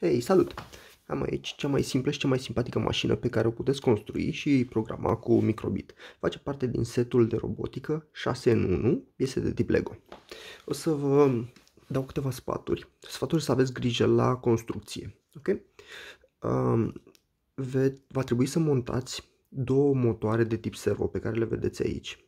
Hei, salut! Am aici cea mai simplă și cea mai simpatică mașină pe care o puteți construi și programa cu microbit. Face parte din setul de robotică 6 în 1, piese de tip Lego. O să vă dau câteva sfaturi. Sfaturi să aveți grijă la construcție. Okay? Um, ve- va trebui să montați două motoare de tip servo pe care le vedeți aici.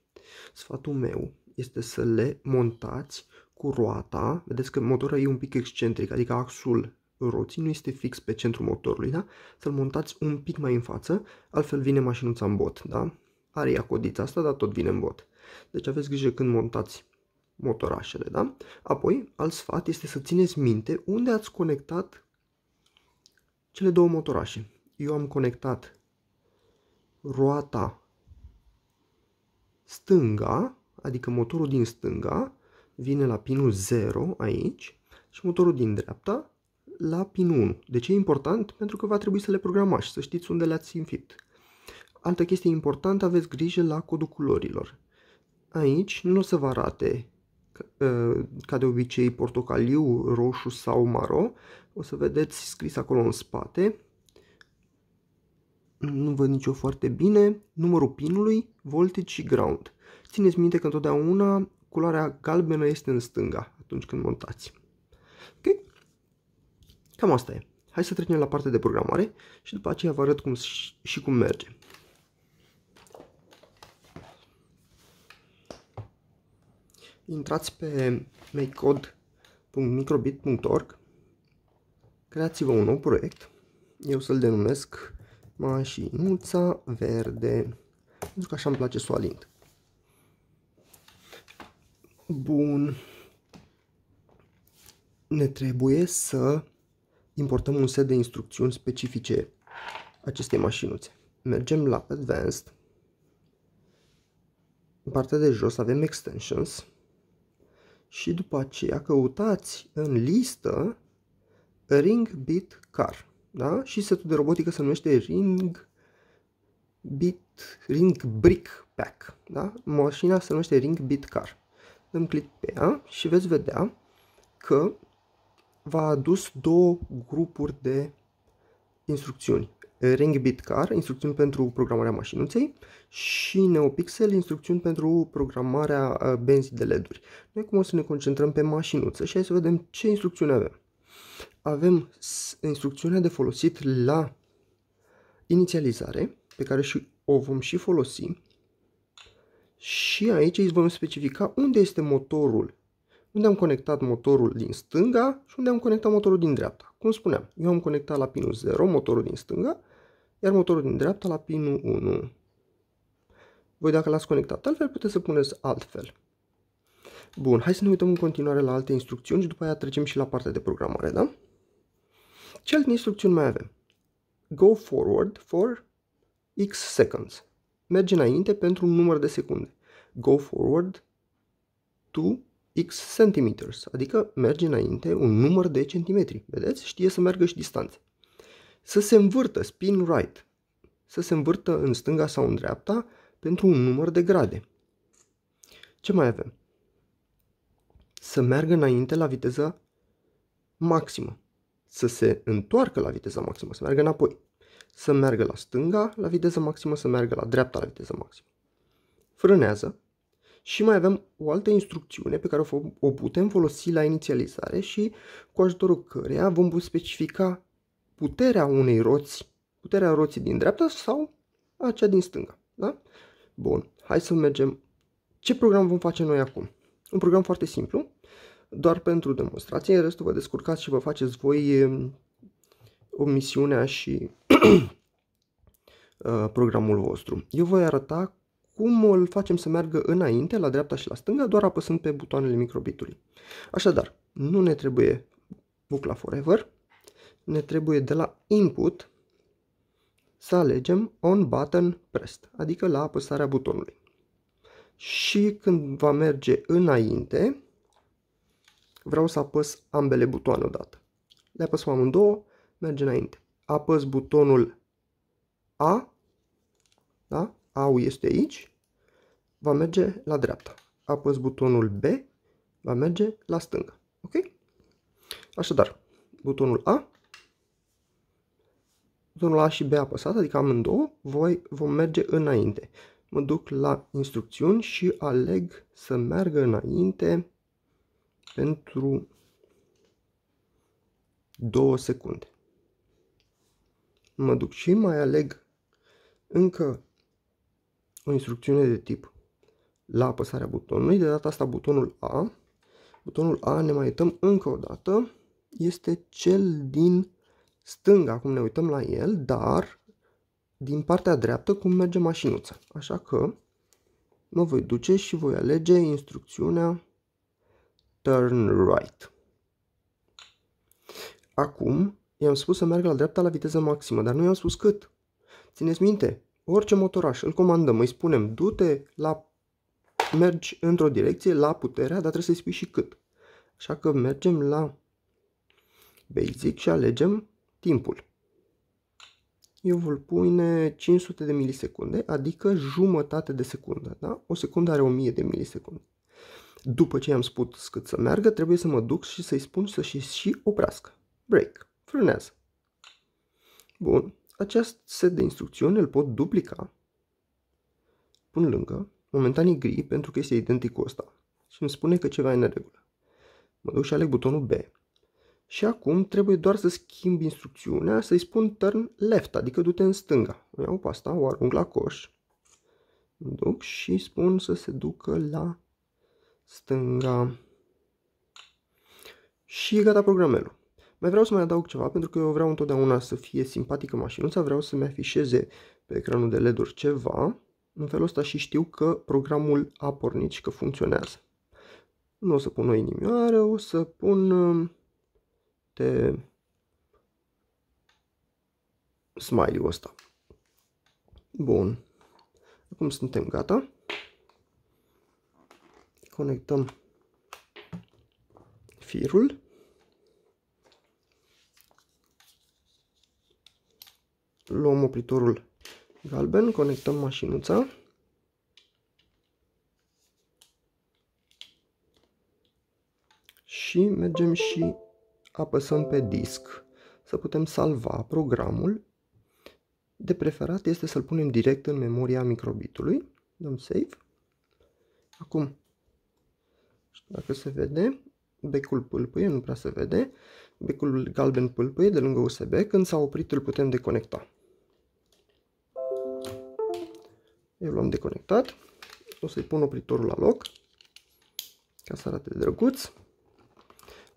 Sfatul meu este să le montați cu roata, vedeți că motorul e un pic excentric, adică axul roții nu este fix pe centrul motorului, da? Să-l montați un pic mai în față, altfel vine mașinuța în bot, da? Are ea codița asta, dar tot vine în bot. Deci aveți grijă când montați motorașele, da? Apoi, alt sfat este să țineți minte unde ați conectat cele două motorașe. Eu am conectat roata stânga, adică motorul din stânga, vine la pinul 0 aici și motorul din dreapta la pin 1. De ce e important? Pentru că va trebui să le programați, să știți unde le-ați simțit. Altă chestie importantă, aveți grijă la codul culorilor. Aici nu o să vă arate ă, ca de obicei portocaliu, roșu sau maro. O să vedeți scris acolo în spate. Nu văd nicio foarte bine. Numărul pinului, voltage și ground. Țineți minte că întotdeauna culoarea galbenă este în stânga atunci când montați. Okay? Cam asta e. Hai să trecem la partea de programare și după aceea vă arăt cum și cum merge. Intrați pe makecode.microbit.org Creați-vă un nou proiect. Eu să-l denumesc mașinuța verde pentru că așa îmi place să o alint. Bun. Ne trebuie să importăm un set de instrucțiuni specifice acestei mașinuțe. Mergem la Advanced. În partea de jos avem Extensions. Și după aceea căutați în listă Ring Bit Car. Da? Și setul de robotică se numește Ring Bit Ring Brick Pack. Da? Mașina se numește Ring Bit Car. Dăm click pe ea și veți vedea că v-a adus două grupuri de instrucțiuni. bit Car, instrucțiuni pentru programarea mașinuței și Neopixel, instrucțiuni pentru programarea uh, benzii de LED-uri. Noi cum o să ne concentrăm pe mașinuță și hai să vedem ce instrucțiuni avem. Avem instrucțiunea de folosit la inițializare, pe care și o vom și folosi. Și aici îi vom specifica unde este motorul unde am conectat motorul din stânga și unde am conectat motorul din dreapta. Cum spuneam, eu am conectat la pinul 0 motorul din stânga, iar motorul din dreapta la pinul 1. Voi dacă l-ați conectat altfel, puteți să puneți altfel. Bun, hai să ne uităm în continuare la alte instrucțiuni și după aia trecem și la partea de programare, da? Ce alte instrucțiuni mai avem? Go forward for x seconds. Merge înainte pentru un număr de secunde. Go forward to x centimeters, adică merge înainte un număr de centimetri. Vedeți? Știe să meargă și distanțe. Să se învârtă, spin right, să se învârtă în stânga sau în dreapta pentru un număr de grade. Ce mai avem? Să meargă înainte la viteza maximă, să se întoarcă la viteza maximă, să meargă înapoi, să meargă la stânga la viteza maximă, să meargă la dreapta la viteza maximă. Frânează, și mai avem o altă instrucțiune pe care o, o putem folosi la inițializare și cu ajutorul căreia vom specifica puterea unei roți, puterea roții din dreapta sau a cea din stânga. Da? Bun, hai să mergem. Ce program vom face noi acum? Un program foarte simplu, doar pentru demonstrație, în restul vă descurcați și vă faceți voi misiunea și uh, programul vostru. Eu voi arăta cum îl facem să meargă înainte, la dreapta și la stânga, doar apăsând pe butoanele microbitului. Așadar, nu ne trebuie bucla forever, ne trebuie de la input să alegem on button pressed, adică la apăsarea butonului. Și când va merge înainte, vreau să apăs ambele butoane odată. Le apăsăm amândouă, merge înainte. Apăs butonul A, da? A este aici, va merge la dreapta. Apăs butonul B, va merge la stânga. Ok? Așadar, butonul A, butonul A și B apăsat, adică amândouă, voi vom merge înainte. Mă duc la instrucțiuni și aleg să meargă înainte pentru 2 secunde. Mă duc și mai aleg încă o instrucțiune de tip la apăsarea butonului, de data asta butonul A. Butonul A, ne mai uităm încă o dată, este cel din stânga, acum ne uităm la el, dar din partea dreaptă cum merge mașinuța. Așa că mă voi duce și voi alege instrucțiunea turn right. Acum i-am spus să meargă la dreapta la viteză maximă, dar nu i-am spus cât. Țineți minte, orice motoraș, îl comandăm, îi spunem du-te la mergi într-o direcție la puterea, dar trebuie să-i spui și cât. Așa că mergem la basic și alegem timpul. Eu vă pune 500 de milisecunde, adică jumătate de secundă. Da? O secundă are 1000 de milisecunde. După ce i-am spus cât să meargă, trebuie să mă duc și să-i spun să și, și oprească. Break. Frânează. Bun acest set de instrucțiuni îl pot duplica, pun lângă, momentan e gri pentru că este identic cu ăsta și îmi spune că ceva e în regulă. Mă duc și aleg butonul B. Și acum trebuie doar să schimb instrucțiunea, să-i spun turn left, adică du-te în stânga. O iau pe asta, o arunc la coș, îmi duc și spun să se ducă la stânga. Și e gata programelul. Mai vreau să mai adaug ceva, pentru că eu vreau întotdeauna să fie simpatică mașinuța, vreau să-mi afișeze pe ecranul de LED-uri ceva. În felul ăsta și știu că programul a pornit și că funcționează. Nu o să pun o inimioară, o să pun de um, smiley-ul ăsta. Bun. Acum suntem gata. Conectăm firul. luăm opritorul galben, conectăm mașinuța. Și mergem și apăsăm pe disc să putem salva programul. De preferat este să-l punem direct în memoria microbitului. Dăm save. Acum, dacă se vede, becul pâlpâie, nu prea se vede, becul galben pâlpâie de lângă USB, când s-a oprit îl putem deconecta. Eu l-am deconectat. O să-i pun opritorul la loc ca să arate drăguț.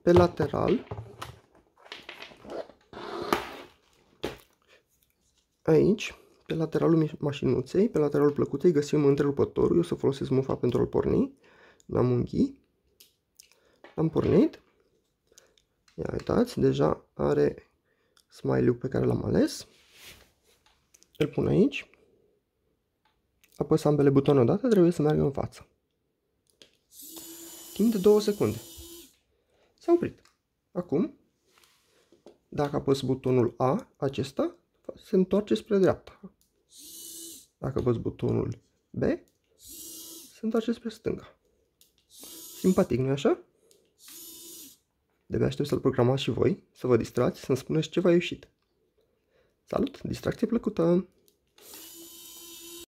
Pe lateral aici, pe lateralul mașinuței, pe lateralul plăcutei găsim întrerupătorul. Eu să folosesc mufa pentru a-l porni. l am unghii. Am pornit. Ia uitați, deja are smile ul pe care l-am ales. Îl pun aici apăs ambele butoane odată, trebuie să meargă în față. Timp de 2 secunde. S-a oprit. Acum, dacă apăs butonul A, acesta, se întoarce spre dreapta. Dacă apăs butonul B, se întoarce spre stânga. Simpatic, nu-i așa? de aștept să-l programați și voi, să vă distrați, să-mi spuneți ce v-a ieșit. Salut! Distracție plăcută!